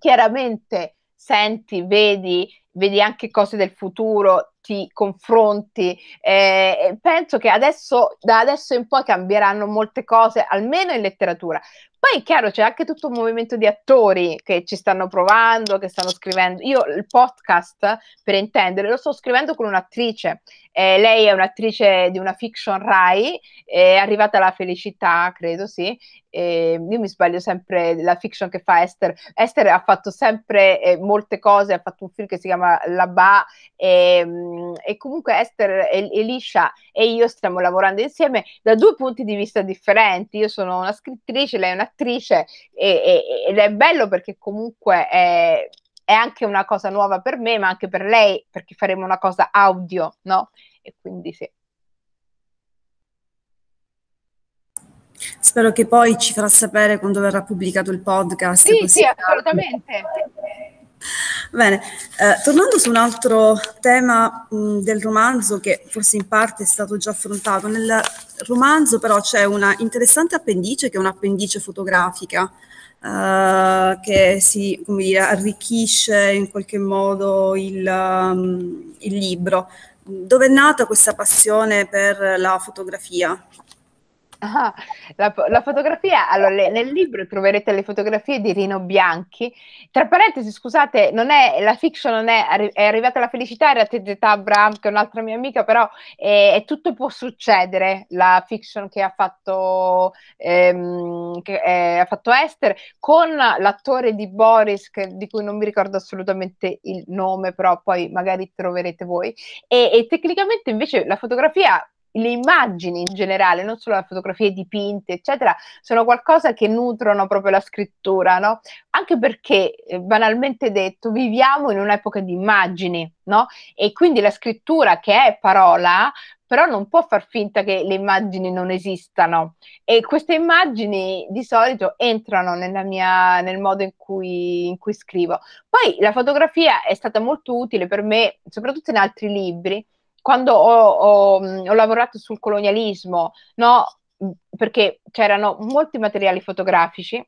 chiaramente senti, vedi, vedi anche cose del futuro, ti confronti. Eh, penso che adesso, da adesso in poi cambieranno molte cose, almeno in letteratura. Poi, è chiaro, c'è anche tutto un movimento di attori che ci stanno provando, che stanno scrivendo. Io il podcast, per intendere, lo sto scrivendo con un'attrice. Eh, lei è un'attrice di una fiction Rai, è arrivata alla felicità, credo, sì. Eh, io mi sbaglio sempre della fiction che fa Esther. Esther ha fatto sempre eh, molte cose, ha fatto un film che si chiama La Ba e, ehm, e comunque Esther e, e e io stiamo lavorando insieme da due punti di vista differenti. Io sono una scrittrice, lei è una attrice e, e, ed è bello perché comunque è, è, anche una cosa nuova per me, ma anche per lei, perché faremo una cosa audio, no? E quindi sì. Spero che poi ci farà sapere quando verrà pubblicato il podcast. Sì, sì, assolutamente. Altro. Bene, eh, tornando su un altro tema mh, del romanzo che forse in parte è stato già affrontato, nel romanzo però c'è una interessante appendice che è un'appendice fotografica eh, che si dire, arricchisce in qualche modo il, um, il libro. Dove è nata questa passione per la fotografia? Ah, la, la, fotografia, allora le, nel libro troverete le fotografie di Rino Bianchi. Tra parentesi, scusate, è, la fiction non è, arri- è arrivata la felicità, era Teta Abraham, che è un'altra mia amica, però è, eh, è, tutto può succedere, la fiction che ha fatto, ehm, che, eh, ha fatto Esther, con l'attore di Boris, che, di cui non mi ricordo assolutamente il nome, però poi magari troverete voi. e, e tecnicamente invece la fotografia le immagini in generale, non solo le fotografie dipinte, eccetera, sono qualcosa che nutrono proprio la scrittura, no? Anche perché, eh, banalmente detto, viviamo in un'epoca di immagini, no? E quindi la scrittura, che è parola, però non può far finta che le immagini non esistano. E queste immagini di solito entrano mia, nel modo in cui, in cui scrivo. Poi la fotografia è stata molto utile per me, soprattutto in altri libri, quando ho, ho, ho lavorato sul colonialismo, no? perché c'erano molti materiali fotografici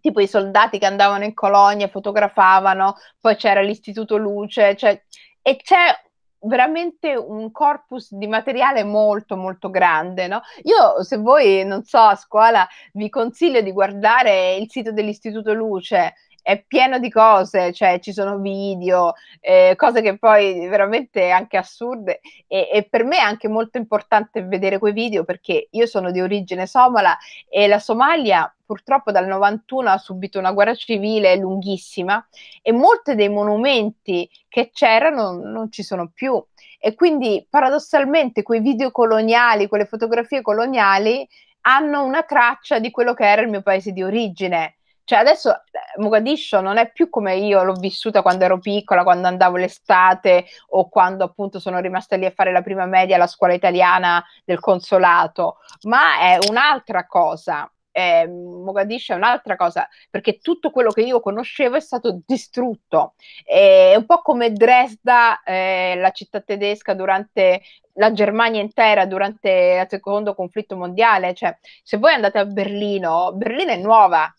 tipo i soldati che andavano in colonia, fotografavano, poi c'era l'Istituto Luce, cioè, e c'è veramente un corpus di materiale molto molto grande. No? Io se voi, non so, a scuola vi consiglio di guardare il sito dell'Istituto Luce, è pieno di cose, cioè ci sono video, eh, cose che poi veramente anche assurde e, e, per me è anche molto importante vedere quei video perché io sono di origine somala e la Somalia purtroppo dal 91 ha subito una guerra civile lunghissima e molti dei monumenti che c'erano non ci sono più e quindi paradossalmente quei video coloniali, quelle fotografie coloniali hanno una traccia di quello che era il mio paese di origine cioè adesso eh, Mogadiscio non è più come io l'ho vissuta quando ero piccola, quando andavo l'estate o quando appunto sono rimasta lì a fare la prima media alla scuola italiana del consolato, ma è un'altra cosa. Eh, Mogadiscio è un'altra cosa, perché tutto quello che io conoscevo è stato distrutto. È un po' come Dresda, eh, la città tedesca durante la Germania intera durante il secondo conflitto mondiale. Cioè, se voi andate a Berlino, Berlino è nuova,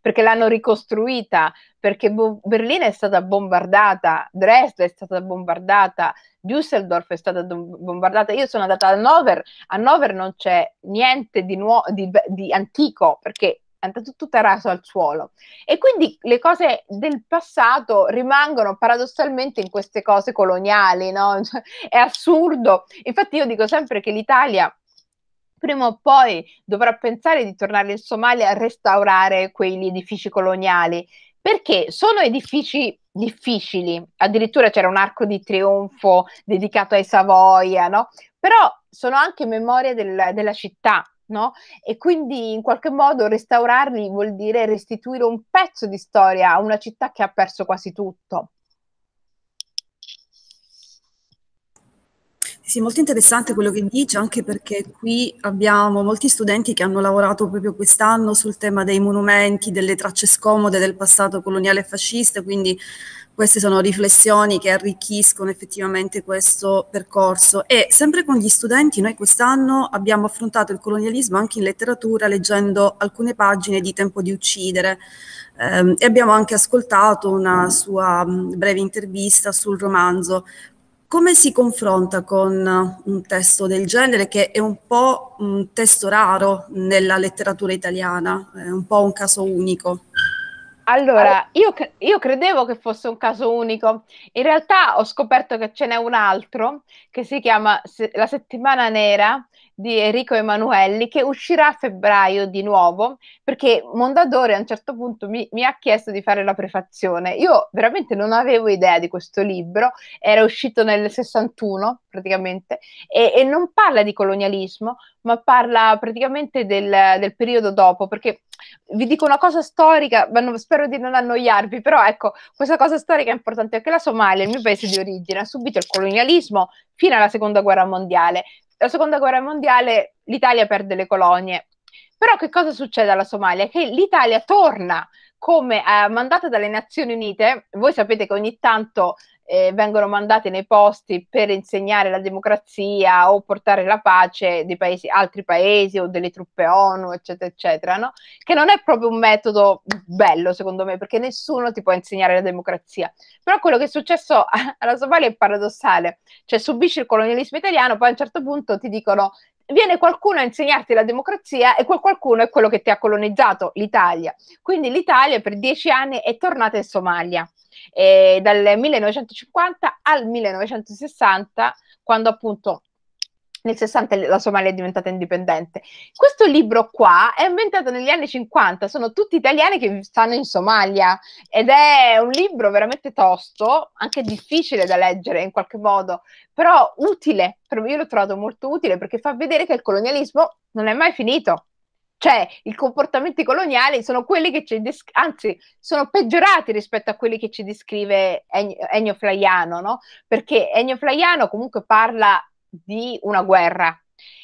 perché l'hanno ricostruita, perché Bo- Berlino è stata bombardata, Dresda è stata bombardata, Düsseldorf è stata bombardata. Io sono andata a Hannover, a Hannover non c'è niente di, nuo- di, di antico perché è tutto, tutta raso al suolo. E quindi le cose del passato rimangono paradossalmente in queste cose coloniali, no? È assurdo. Infatti io dico sempre che l'Italia prima o poi dovrà pensare di tornare in Somalia a restaurare quegli edifici coloniali, perché sono edifici difficili, addirittura c'era un arco di trionfo dedicato ai Savoia, no? però sono anche memoria del, della città, No? E quindi in qualche modo restaurarli vuol dire restituire un pezzo di storia a una città che ha perso quasi tutto. Sì, molto interessante quello che dice, anche perché qui abbiamo molti studenti che hanno lavorato proprio quest'anno sul tema dei monumenti, delle tracce scomode del passato coloniale e fascista, quindi queste sono riflessioni che arricchiscono effettivamente questo percorso e sempre con gli studenti noi quest'anno abbiamo affrontato il colonialismo anche in letteratura leggendo alcune pagine di Tempo di uccidere eh, e abbiamo anche ascoltato una sua breve intervista sul romanzo come si confronta con un testo del genere che è un po' un testo raro nella letteratura italiana, è un po' un caso unico? Allora, io, io, credevo che fosse un caso unico, in realtà ho scoperto che ce n'è un altro che si chiama La settimana nera di Enrico Emanuelli che uscirà a febbraio di nuovo perché Mondadori a un certo punto mi, mi, ha chiesto di fare la prefazione. Io veramente non avevo idea di questo libro, era uscito nel 61 praticamente e, e non parla di colonialismo ma parla praticamente del, del, periodo dopo perché vi dico una cosa storica, ma non, spero di non annoiarvi, però ecco questa cosa storica è importante perché la Somalia, il mio paese di origine, ha subito il colonialismo fino alla seconda guerra mondiale la seconda guerra mondiale l'Italia perde le colonie, però che cosa succede alla Somalia? Che l'Italia torna come eh, mandata dalle Nazioni Unite, voi sapete che ogni tanto eh, vengono mandate nei posti per insegnare la democrazia o portare la pace di paesi, altri paesi o delle truppe ONU, eccetera, eccetera, no? che non è proprio un metodo bello secondo me, perché nessuno ti può insegnare la democrazia. Però quello che è successo alla Somalia è paradossale, cioè subisci il colonialismo italiano, poi a un certo punto ti dicono viene qualcuno a insegnarti la democrazia e quel qualcuno è quello che ti ha colonizzato, l'Italia. Quindi l'Italia per dieci anni è tornata in Somalia. E dal 1950 al 1960, quando appunto nel 60 la Somalia è diventata indipendente. Questo libro qua è inventato negli anni 50, sono tutti italiani che stanno in Somalia ed è un libro veramente tosto, anche difficile da leggere in qualche modo, però utile, io l'ho trovato molto utile perché fa vedere che il colonialismo non è mai finito. Cioè, i comportamenti coloniali sono quelli che ci descrive, anzi, sono peggiorati rispetto a quelli che ci descrive Ennio Flaiano, no? Perché Ennio Flaiano comunque parla di una guerra.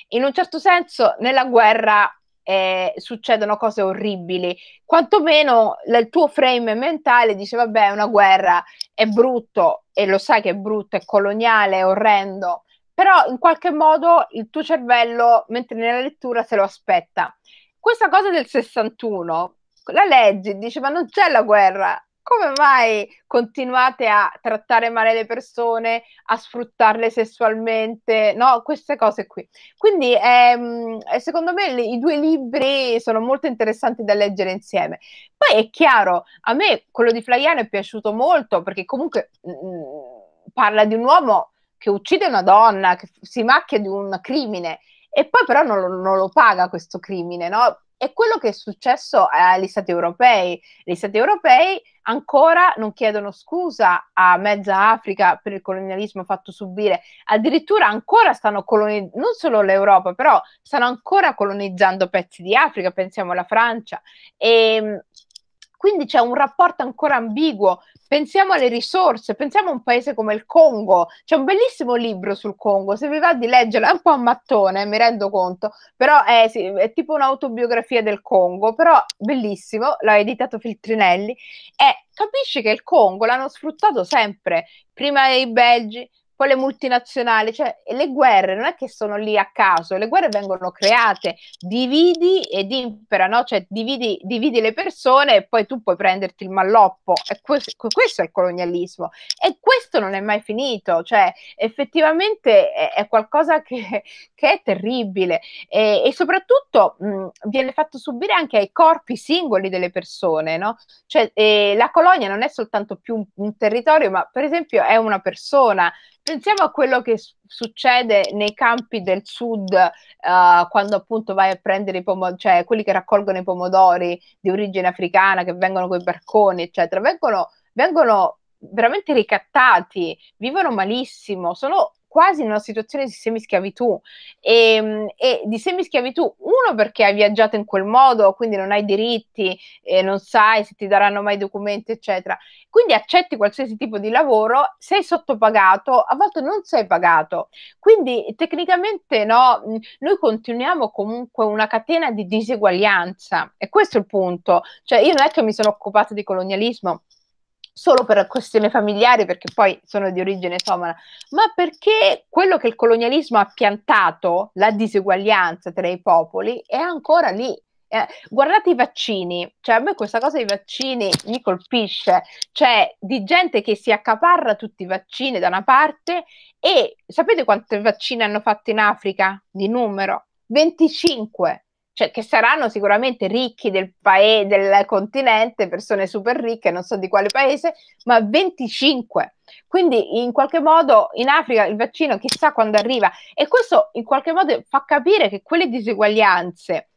In un certo senso, nella guerra eh, succedono cose orribili, quantomeno il tuo frame mentale dice: Vabbè, è una guerra, è brutto e lo sai che è brutto, è coloniale, è orrendo, però in qualche modo il tuo cervello, mentre nella lettura, se lo aspetta. Questa cosa del 61, la legge Ma non c'è la guerra, come mai continuate a trattare male le persone, a sfruttarle sessualmente, no? Queste cose qui. Quindi ehm, eh, secondo me le, i due libri sono molto interessanti da leggere insieme. Poi è chiaro, a me quello di Flaiano è piaciuto molto perché comunque mh, mm, mm, parla di un uomo che uccide una donna, che si macchia di un crimine e poi però non lo, non lo paga questo crimine, no? È quello che è successo agli Stati europei. Gli Stati europei ancora non chiedono scusa a mezza Africa per il colonialismo fatto subire, addirittura ancora stanno colonizzando, non solo l'Europa, però stanno ancora colonizzando pezzi di Africa, pensiamo alla Francia. E ehm, quindi c'è un rapporto ancora ambiguo. Pensiamo alle risorse, pensiamo a un paese come il Congo. C'è un bellissimo libro sul Congo, se vi va di leggerlo, è un po' a mattone, mi rendo conto, però è, sì, è tipo un'autobiografia del Congo, però bellissimo, l'ha editato Filtrinelli, e capisci che il Congo l'hanno sfruttato sempre, prima i belgi, quale multinazionale, cioè le guerre non è che sono lì a caso, le guerre vengono create, dividi ed impera, no? cioè dividi, dividi le persone e poi tu puoi prenderti il malloppo, questo, questo, è il colonialismo e questo non è mai finito, cioè effettivamente è, è qualcosa che, che, è terribile e, e soprattutto mh, viene fatto subire anche ai corpi singoli delle persone, no? cioè eh, la colonia non è soltanto più un, un territorio ma per esempio è una persona, pensiamo a quello che succede nei campi del sud uh, quando appunto vai a prendere i pomodori, cioè quelli che raccolgono i pomodori di origine africana che vengono con i barconi, eccetera, vengono, vengono veramente ricattati, vivono malissimo, sono quasi in una situazione di semischiavitù e, ehm, e di semischiavitù uno perché hai viaggiato in quel modo, quindi non hai diritti, e non sai se ti daranno mai documenti, eccetera. Quindi accetti qualsiasi tipo di lavoro, sei sottopagato, a volte non sei pagato. Quindi tecnicamente no, noi continuiamo comunque una catena di diseguaglianza e questo è il punto. Cioè io non è che mi sono occupata di colonialismo solo per questione familiare, perché poi sono di origine somala, ma perché quello che il colonialismo ha piantato, la diseguaglianza tra i popoli, è ancora lì. Eh, guardate i vaccini, cioè a me questa cosa dei vaccini mi colpisce, cioè di gente che si accaparra tutti i vaccini da una parte e sapete quante vaccine hanno fatto in Africa di numero? 25 cioè che saranno sicuramente ricchi del, paese, del continente, persone super ricche, non so di quale paese, ma 25. Quindi in qualche modo in Africa il vaccino chissà quando arriva e questo in qualche modo fa capire che quelle diseguaglianze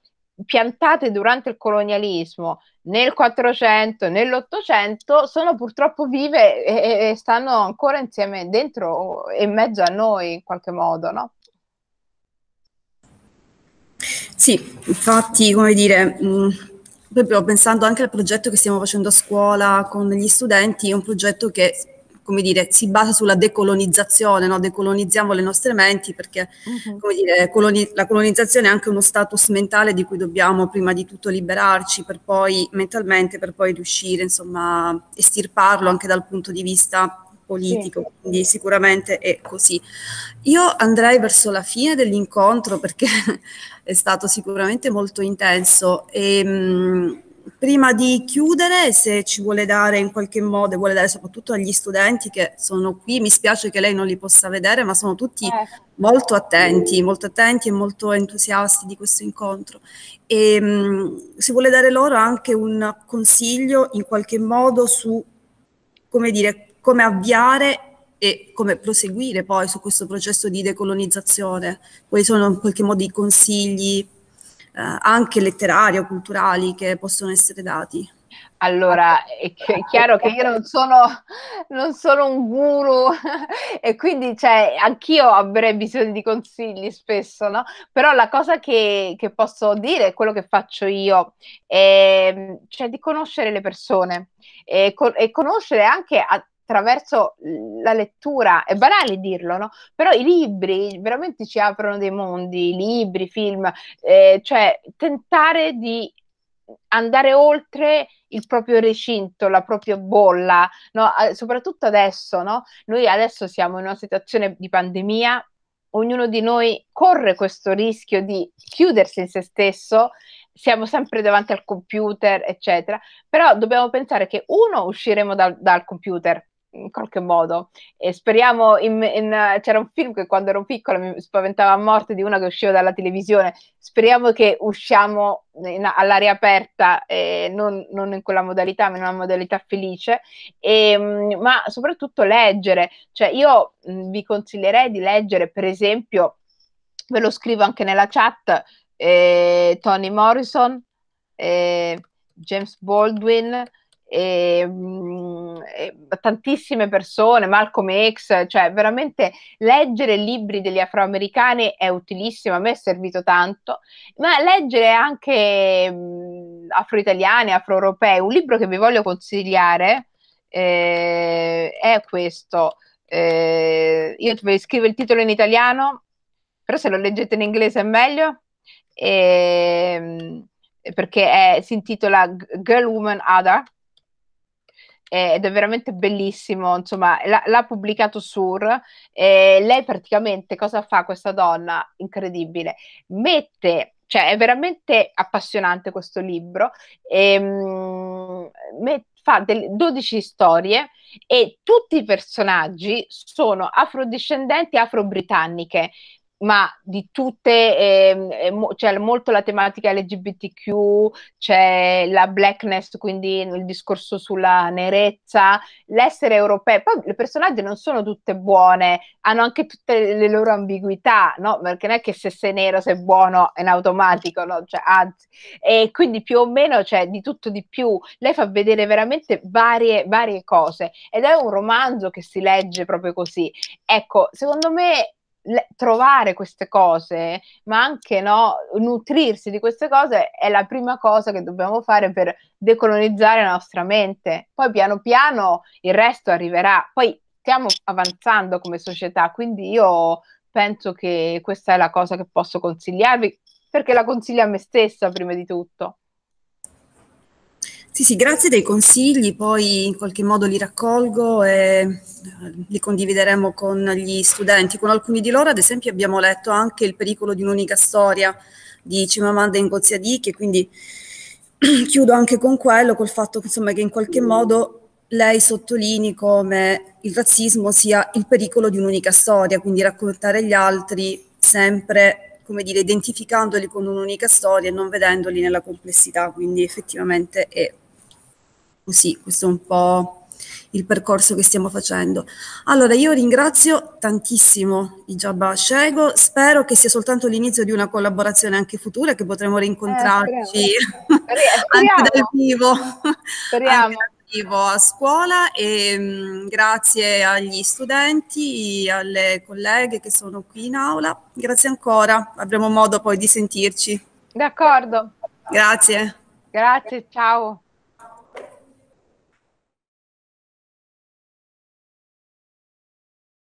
piantate durante il colonialismo nel 400, nell'800, sono purtroppo vive e, e, stanno ancora insieme dentro e in mezzo a noi in qualche modo, no? Sì, infatti, come dire, mh, mm, proprio pensando anche al progetto che stiamo facendo a scuola con gli studenti, è un progetto che come dire, si basa sulla decolonizzazione, no? decolonizziamo le nostre menti perché uh-huh. come dire, coloni- la colonizzazione è anche uno status mentale di cui dobbiamo prima di tutto liberarci per poi mentalmente, per poi riuscire insomma a estirparlo anche dal punto di vista politico, sì. quindi sicuramente è così. Io andrei verso la fine dell'incontro perché è stato sicuramente molto intenso e ehm, mh, prima di chiudere, se ci vuole dare in qualche modo, vuole dare soprattutto agli studenti che sono qui, mi spiace che lei non li possa vedere, ma sono tutti eh. molto attenti, molto attenti e molto entusiasti di questo incontro. E ehm, mh, se vuole dare loro anche un consiglio in qualche modo su come dire come avviare e come proseguire poi su questo processo di decolonizzazione, quali sono in qualche modo i consigli eh, anche letterari o culturali che possono essere dati. Allora, è chiaro che io non sono, non sono un guru e quindi cioè, anch'io avrei bisogno di consigli spesso, no? Però la cosa che, che posso dire, quello che faccio io, è ehm, cioè, di conoscere le persone e, con- e conoscere anche a- attraverso la lettura, è banale dirlo, no? Però i libri veramente ci aprono dei mondi, libri, film, eh, cioè tentare di andare oltre il proprio recinto, la propria bolla, no? soprattutto adesso, no? noi adesso siamo in una situazione di pandemia, ognuno di noi corre questo rischio di chiudersi in se stesso, siamo sempre davanti al computer, eccetera, però dobbiamo pensare che uno usciremo dal, dal computer, in qualche modo. E speriamo, in, in, c'era un film che quando ero piccola mi spaventava a morte di una che usciva dalla televisione. Speriamo che usciamo in, all'aria aperta, eh, non, non, in quella modalità, ma in una modalità felice, e, mm, ma soprattutto leggere. Cioè, io mm, vi consiglierei di leggere, per esempio, ve lo scrivo anche nella chat, eh, Tony Morrison, eh, James Baldwin. Eh, eh, tantissime persone, Malcolm X, cioè veramente leggere libri degli afroamericani è utilissimo, a me è servito tanto, ma leggere anche mh, afroitaliani, afroeuropei, un libro che vi voglio consigliare eh, è questo. Eh, io vi scrivo il titolo in italiano, però se lo leggete in inglese è meglio. Eh, perché è, si intitola Girl Woman Other eh, ed è veramente bellissimo, insomma, l'ha, l'ha pubblicato Sur e lei praticamente cosa fa questa donna? Incredibile, mette cioè è veramente appassionante questo libro. E, ehm, mh, fa del, 12 storie e tutti i personaggi sono afrodiscendenti afro-britanniche, ma di tutte, eh, mo- c'è molto la tematica LGBTQ, c'è la blackness, quindi il discorso sulla nerezza, l'essere europeo. Poi le personaggi non sono tutte buone, hanno anche tutte le loro ambiguità, no? Perché non è che se sei nero sei buono in automatico, no? Cioè, anzi, e quindi più o meno c'è di tutto di più. Lei fa vedere veramente varie, varie cose ed è un romanzo che si legge proprio così. Ecco, secondo me le, trovare queste cose, ma anche no, nutrirsi di queste cose è la prima cosa che dobbiamo fare per decolonizzare la nostra mente. Poi piano piano il resto arriverà. Poi stiamo avanzando come società, quindi io penso che questa è la cosa che posso consigliarvi, perché la consiglio a me stessa prima di tutto. Sì, sì, grazie dei consigli, poi in qualche modo li raccolgo e eh, li condivideremo con gli studenti. Con alcuni di loro, ad esempio, abbiamo letto anche Il pericolo di un'unica storia di Cimamanda Ngozi che quindi chiudo anche con quello, col fatto insomma, che in qualche modo lei sottolinei come il razzismo sia il pericolo di un'unica storia, quindi raccontare gli altri sempre, come dire, identificandoli con un'unica storia e non vedendoli nella complessità, quindi effettivamente è così, questo è un po' il percorso che stiamo facendo. Allora, io ringrazio tantissimo i Jabba Scego, spero che sia soltanto l'inizio di una collaborazione anche futura, che potremo eh, rincontrarci eh, anche dal vivo. Speriamo. a scuola e mh, mm, grazie agli studenti, alle colleghe che sono qui in aula. Grazie ancora, avremo modo poi di sentirci. D'accordo. Grazie. Grazie, ciao.